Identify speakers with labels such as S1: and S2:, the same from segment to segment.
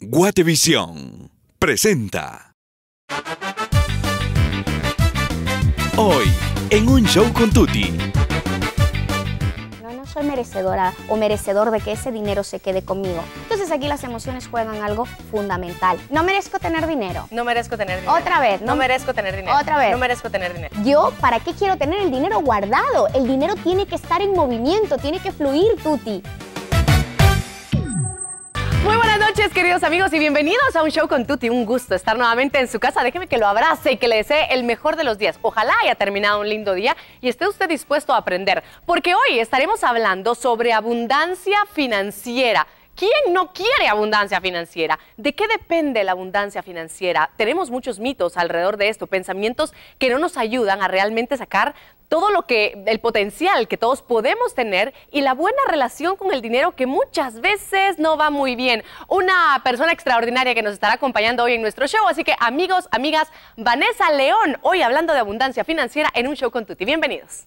S1: Guatevisión presenta. Hoy, en un show con Tuti.
S2: No, no soy merecedora o merecedor de que ese dinero se quede conmigo. Entonces aquí las emociones juegan algo fundamental. No merezco tener dinero. No merezco tener dinero. Otra vez. No, no merezco
S1: tener dinero. Otra vez. No merezco tener dinero. Yo,
S2: ¿para qué quiero tener el dinero guardado? El dinero tiene que estar en movimiento, tiene que fluir, Tuti
S1: noches, queridos amigos, y bienvenidos a un show con Tuti. Un gusto estar nuevamente en su casa. Déjeme que lo abrace y que le desee el mejor de los días. Ojalá haya terminado un lindo día y esté usted dispuesto a aprender, porque hoy estaremos hablando sobre abundancia financiera. ¿Quién no quiere abundancia financiera? ¿De qué depende la abundancia financiera? Tenemos muchos mitos alrededor de esto, pensamientos que no nos ayudan a realmente sacar todo lo que, el potencial que todos podemos tener y la buena relación con el dinero que muchas veces no va muy bien. Una persona extraordinaria que nos estará acompañando hoy en nuestro show, así que amigos, amigas, Vanessa León, hoy hablando de abundancia financiera en un show con Tuti. Bienvenidos.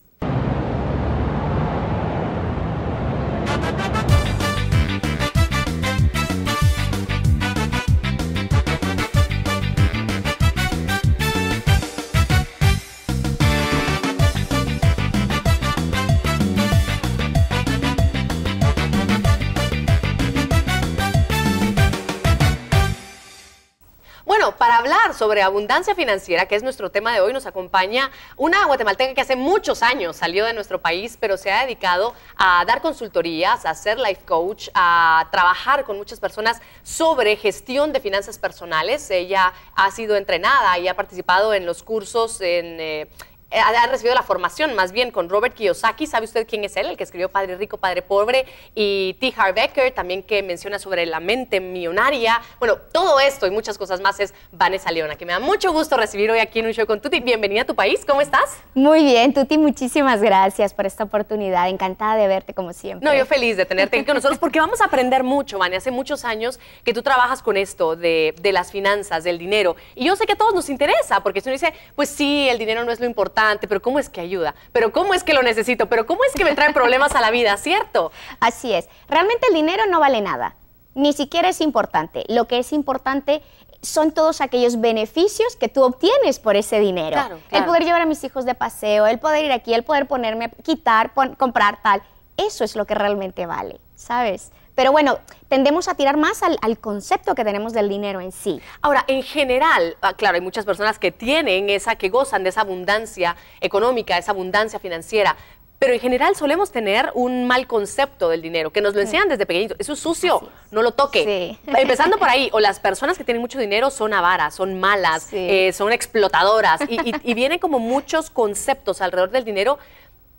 S1: bueno, para hablar sobre abundancia financiera, que es nuestro tema de hoy, nos acompaña una guatemalteca que hace muchos años salió de nuestro país, pero se ha dedicado a dar consultorías, a ser life coach, a trabajar con muchas personas sobre gestión de finanzas personales. Ella ha sido entrenada y ha participado en los cursos en... Eh, eh, ha recibido la formación más bien con Robert Kiyosaki. ¿Sabe usted quién es él? El que escribió Padre Rico, Padre Pobre. Y T. Harbecker, también que menciona sobre la mente millonaria. Bueno, todo esto y muchas cosas más es Vanessa Leona, que me da mucho gusto recibir hoy aquí en un show con Tuti. Bienvenida a tu país, ¿cómo estás?
S2: Muy bien, Tuti, muchísimas gracias por esta oportunidad. Encantada de verte como siempre. No, yo
S1: feliz de tenerte aquí con nosotros porque vamos a aprender mucho, Vanessa. Hace muchos años que tú trabajas con esto de, de las finanzas, del dinero. Y yo sé que a todos nos interesa porque si uno dice, pues sí, el dinero no es lo importante pero ¿cómo es que ayuda? ¿Pero cómo es que lo necesito? ¿Pero cómo es que me traen problemas a la vida? ¿Cierto? Así es. Realmente el dinero no vale nada. Ni siquiera
S2: es importante. Lo que es importante son todos aquellos beneficios que tú obtienes por ese dinero. El poder llevar a mis hijos de paseo, el poder ir aquí, el poder ponerme, quitar, comprar tal. Eso es lo que realmente vale, ¿sabes? Pero bueno, tendemos a tirar más al, concepto que tenemos del dinero en sí.
S1: Ahora, en general, ah, claro, hay muchas personas que tienen esa, que gozan de esa abundancia económica, esa abundancia financiera, pero en general solemos tener un mal concepto del dinero, que nos lo enseñan desde pequeñito. Eso es sucio, no lo toque. Empezando por ahí, o las personas que tienen mucho dinero son avaras, son malas, eh, son explotadoras, y, y vienen como muchos conceptos alrededor del dinero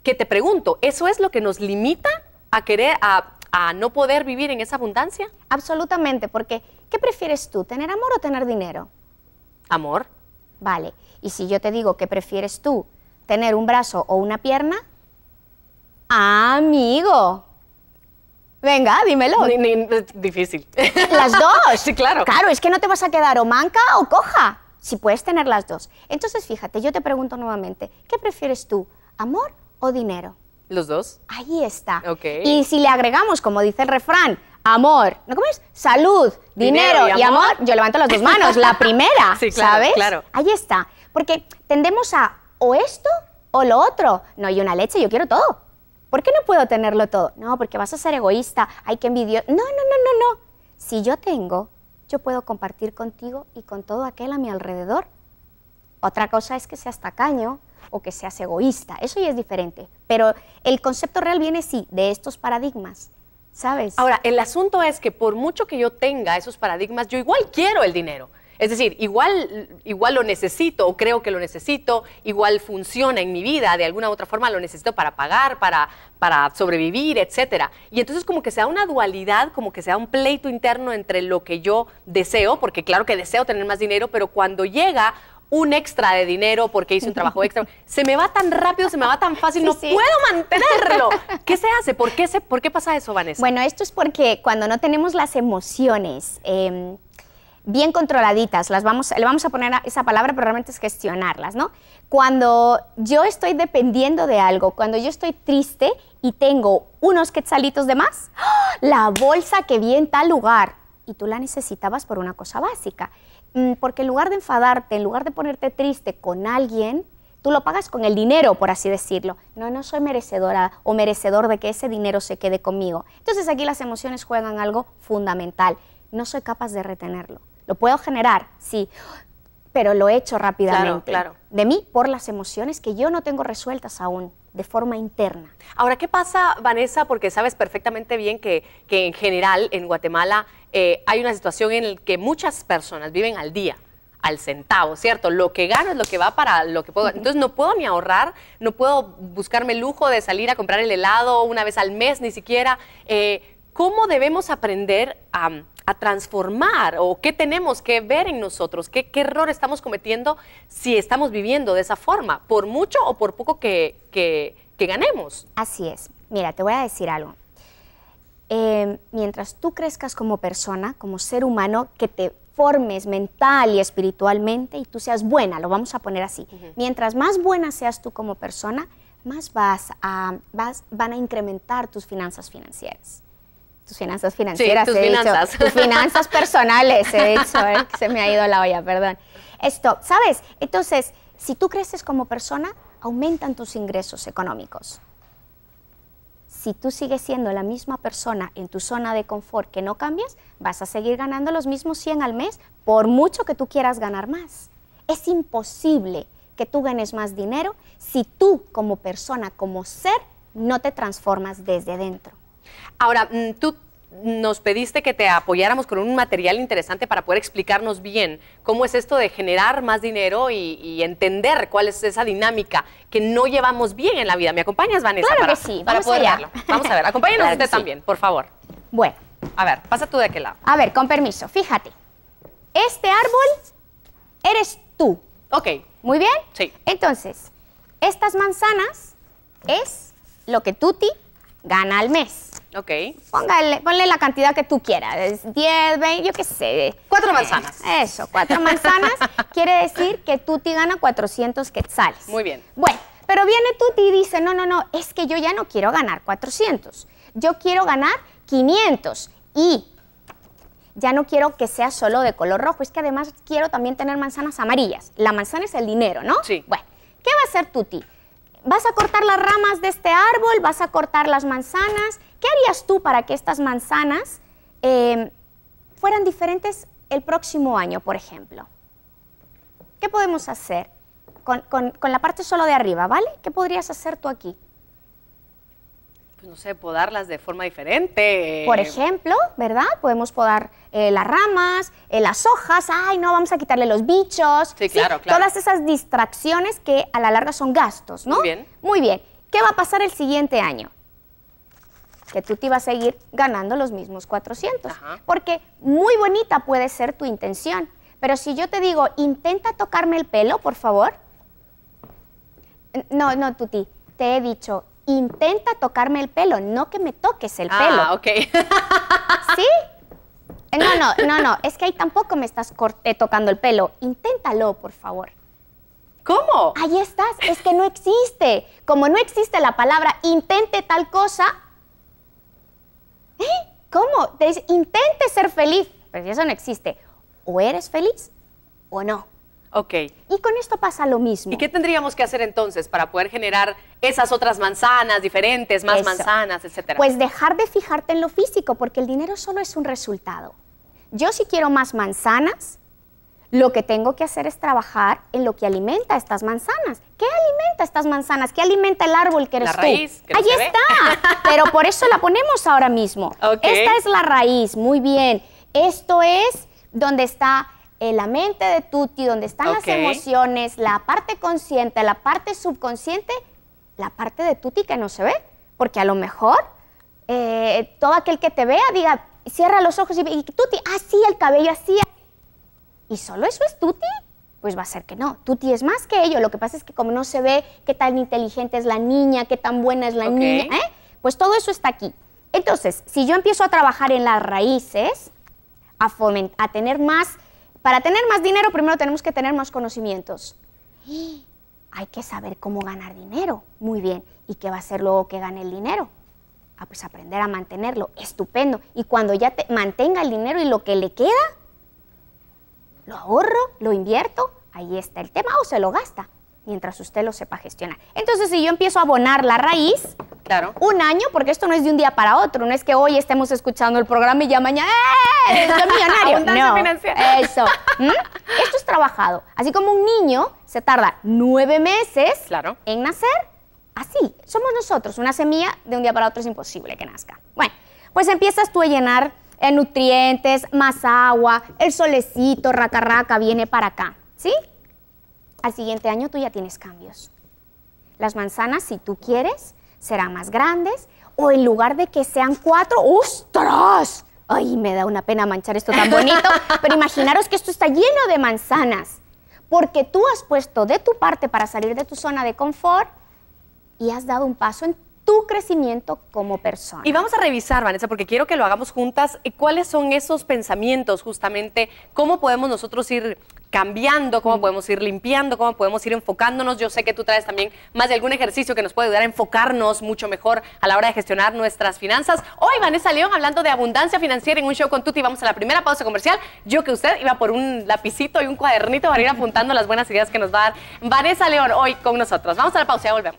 S1: que te pregunto, ¿eso es lo que nos limita a querer, a a no poder vivir en esa abundancia? Absolutamente, porque ¿qué prefieres tú, tener amor o tener dinero? Amor. Vale,
S2: y si yo te digo que prefieres tú, tener un brazo o una pierna, amigo. Venga, dímelo.
S1: difícil. Las dos. Sí, claro. Claro,
S2: es que no te vas a quedar o manca o coja, si puedes tener las dos. Entonces, fíjate, yo te pregunto nuevamente, ¿qué prefieres tú, amor o dinero? Los dos. Ahí está. Y si le agregamos, como dice el refrán, amor, ¿no cómo Salud, dinero, y, amor? yo levanto las dos manos, la primera, sí, claro, ¿sabes? Ahí está. Porque tendemos a o esto o lo otro. No, hay una leche, yo quiero todo. ¿Por qué no puedo tenerlo todo? No, porque vas a ser egoísta, hay que envidiar. No, no, no, no, no. Si yo tengo, yo puedo compartir contigo y con todo aquel a mi alrededor. Otra cosa es que seas tacaño, o que seas egoísta, eso ya es diferente. Pero el concepto
S1: real viene sí de estos paradigmas, ¿sabes? Ahora, el asunto es que por mucho que yo tenga esos paradigmas, yo igual quiero el dinero. Es decir, igual, igual lo necesito o creo que lo necesito, igual funciona en mi vida, de alguna u otra forma lo necesito para pagar, para, para sobrevivir, etc. Y entonces como que sea una dualidad, como que sea un pleito interno entre lo que yo deseo, porque claro que deseo tener más dinero, pero cuando llega un extra de dinero porque hice un trabajo extra. Se me va tan rápido, se me va tan fácil, no puedo mantenerlo.
S2: ¿Qué se hace? ¿Por qué, se, ¿Por qué pasa eso, Vanessa? Bueno, esto es porque cuando no tenemos las emociones em, bien controladitas, las vamos, le vamos a poner esa palabra, pero realmente es gestionarlas, ¿no? Cuando yo estoy dependiendo de algo, cuando yo estoy triste y tengo unos quetzalitos de más, ¡ah! la bolsa que vi en tal lugar, y tú la necesitabas por una cosa básica. Mm, porque en lugar de enfadarte, en lugar de ponerte triste con alguien, tú lo pagas con el dinero, por así decirlo. No, no soy merecedora o merecedor de que ese dinero se quede conmigo. Entonces aquí las emociones juegan algo fundamental. No soy capaz de retenerlo. Lo puedo generar, sí, pero lo he hecho rápidamente. claro. De mí por las emociones que yo no tengo resueltas aún de forma interna.
S1: Ahora, ¿qué pasa, Vanessa? Porque sabes perfectamente bien que, en general en Guatemala eh, hay una situación en la que muchas personas viven al día al centavo, ¿cierto? Lo que gano es lo que va para lo que puedo. Entonces no puedo ni ahorrar, no puedo buscarme el lujo de salir a comprar el helado una vez al mes, ni siquiera. Eh, ¿Cómo debemos aprender a a transformar o qué tenemos que ver en nosotros, qué, error estamos cometiendo si estamos viviendo de esa forma, por mucho o por poco que, ganemos. Así es.
S2: Mira, te voy a decir algo. Em, mientras tú crezcas como persona, como ser humano, que te formes mental y espiritualmente y tú seas buena, lo vamos a poner así. Mientras más buena seas tú como persona, más vas, van a incrementar tus finanzas financieras tus finanzas financieras, tus finanzas. personales, he dicho, eh, se me ha ido la olla, perdón. Esto, ¿sabes? Entonces, si tú creces como persona, aumentan tus ingresos económicos. Si tú sigues siendo la misma persona en tu zona de confort que no cambias, vas a seguir ganando los mismos 100 al mes, por mucho que tú quieras ganar más. Es imposible que tú ganes más dinero si tú como persona, como ser, no te
S1: transformas desde dentro. Ahora, mm, tú nos pediste que te apoyáramos con un material interesante para poder explicarnos bien cómo es esto de generar más dinero y, entender cuál es esa dinámica que no llevamos bien en la vida. ¿Me acompañas, Vanessa? Claro que sí, para Vamos verlo. Vamos a ver, acompáñanos usted también, por favor. Bueno. A ver, pasa tú de aquel lado. A ver, con
S2: permiso, fíjate.
S1: Este árbol eres tú. Ok.
S2: ¿Muy bien? Sí. Entonces, estas manzanas es lo que Tuti gana al mes. Ok. Póngale, ponle la cantidad que tú quieras, 10, 20, yo qué sé. Cuatro eh, manzanas. eso, cuatro manzanas quiere decir que Tuti gana 400 quetzales. Muy bien. Bueno, pero viene Tuti y dice, no, no, no, es que yo ya no quiero ganar 400, yo quiero ganar 500 y ya no quiero que sea solo de color rojo, es que además quiero también tener manzanas amarillas. La manzana es el dinero, ¿no? Sí. Bueno, ¿qué va a hacer Tuti? Vas a cortar las ramas de este árbol, vas a cortar las manzanas ¿Qué harías tú para que estas manzanas em, fueran diferentes el próximo año, por ejemplo? ¿Qué podemos hacer con, la parte solo de arriba, ¿vale? ¿Qué podrías hacer tú aquí?
S1: Pues no sé, podarlas de forma diferente. Por ejemplo,
S2: ¿verdad? Podemos podar eh, las ramas, eh, las hojas, ay, no, vamos a quitarle los bichos. Sí, claro, claro. Todas esas distracciones que a la larga son gastos, ¿no? Muy bien. Muy bien. ¿Qué va a pasar el siguiente año? que tú te a seguir ganando los mismos 400. Porque muy bonita puede ser tu intención, pero si yo te digo, intenta tocarme el pelo, por favor. No, no, Tuti, te he dicho, intenta tocarme el pelo, no que me toques el ah, pelo. Ah, ok.
S1: ¿Sí? Eh, no, no, no, no,
S2: es que ahí tampoco me estás eh, tocando el pelo. Inténtalo, por favor. ¿Cómo? Ahí estás, es que no existe. Como no existe la palabra intente tal cosa, ¿Eh? ¿Cómo? Te intente ser feliz.
S1: Pero si eso no existe, o eres feliz o no. Ok. Y con esto pasa lo mismo. ¿Y qué tendríamos que hacer entonces para poder generar esas otras manzanas diferentes, más manzanas, etcétera? Pues
S2: dejar de fijarte en lo físico, porque el dinero solo es un resultado. Yo si quiero más manzanas, lo que tengo que hacer es trabajar en lo que alimenta estas manzanas. ¿Qué alimenta estas manzanas? ¿Qué alimenta el árbol que eres la raíz, Ahí está. Pero por eso la ponemos ahora mismo. Esta es la raíz, muy bien. Esto es donde está eh, la mente de Tuti, donde están las emociones, la parte consciente, la parte subconsciente, la parte de Tuti que no se ve. Porque a lo mejor eh, todo aquel que te vea diga, cierra los ojos y, y Tuti, así ah, el cabello, así. ¿Y solo eso es Tuti? Pues va a ser que no. Tuti es más que ello. Lo que pasa es que como no se ve qué tan inteligente es la niña, qué tan buena es la niña, ¿eh? pues todo eso está aquí. Entonces, si yo empiezo a trabajar en las raíces, a, a tener más, para tener más dinero primero tenemos que tener más conocimientos. hay que saber cómo ganar dinero. Muy bien. ¿Y qué va a ser luego que gane el dinero? Ah, pues aprender a mantenerlo. Estupendo. Y cuando ya te mantenga el dinero y lo que le queda, ¿Lo ahorro? ¿Lo invierto? Ahí está el tema o se lo gasta mientras usted lo sepa gestionar. Entonces, si yo empiezo a abonar la raíz, claro. un año, porque esto no es de un día para otro, no es que hoy estemos escuchando el programa y ya mañana, ¡eh! soy millonario! no, eso. ¿Mm? Esto es trabajado. Así como un niño se tarda nueve meses claro. en nacer, así somos nosotros. Una semilla de un día para otro es imposible que nazca. Bueno, pues empiezas tú a llenar en nutrientes, más agua, el solecito, raca, raca, viene para acá, ¿sí? Al siguiente año tú ya tienes cambios. Las manzanas, si tú quieres, serán más grandes o en lugar de que sean cuatro, ustras Ay, me da una pena manchar esto tan bonito, pero imaginaros que esto está lleno de manzanas, porque tú has puesto de tu parte para salir de tu zona de confort y has dado un paso en tu crecimiento como persona. Y vamos
S1: a revisar, Vanessa, porque quiero que lo hagamos juntas, eh, cuáles son esos pensamientos justamente, cómo podemos nosotros ir cambiando, cómo mm. podemos ir limpiando, cómo podemos ir enfocándonos. Yo sé que tú traes también más de algún ejercicio que nos puede ayudar a enfocarnos mucho mejor a la hora de gestionar nuestras finanzas. Hoy Vanessa León hablando de abundancia financiera en un show con Tuti. Vamos a la primera pausa comercial. Yo que usted iba por un lapicito y un cuadernito para ir apuntando las buenas ideas que nos va a dar Vanessa León hoy con nosotros. Vamos a la pausa, ya volvemos.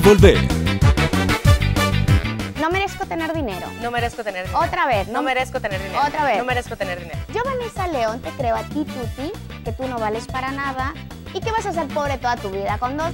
S2: volver. No merezco tener dinero. No merezco tener dinero. Otra vez. No, merezco tener dinero. Otra vez. No merezco tener dinero. Yo, Vanessa León, te creo a ti, Tuti, que tú no vales para nada y que vas a ser pobre toda tu vida con dos.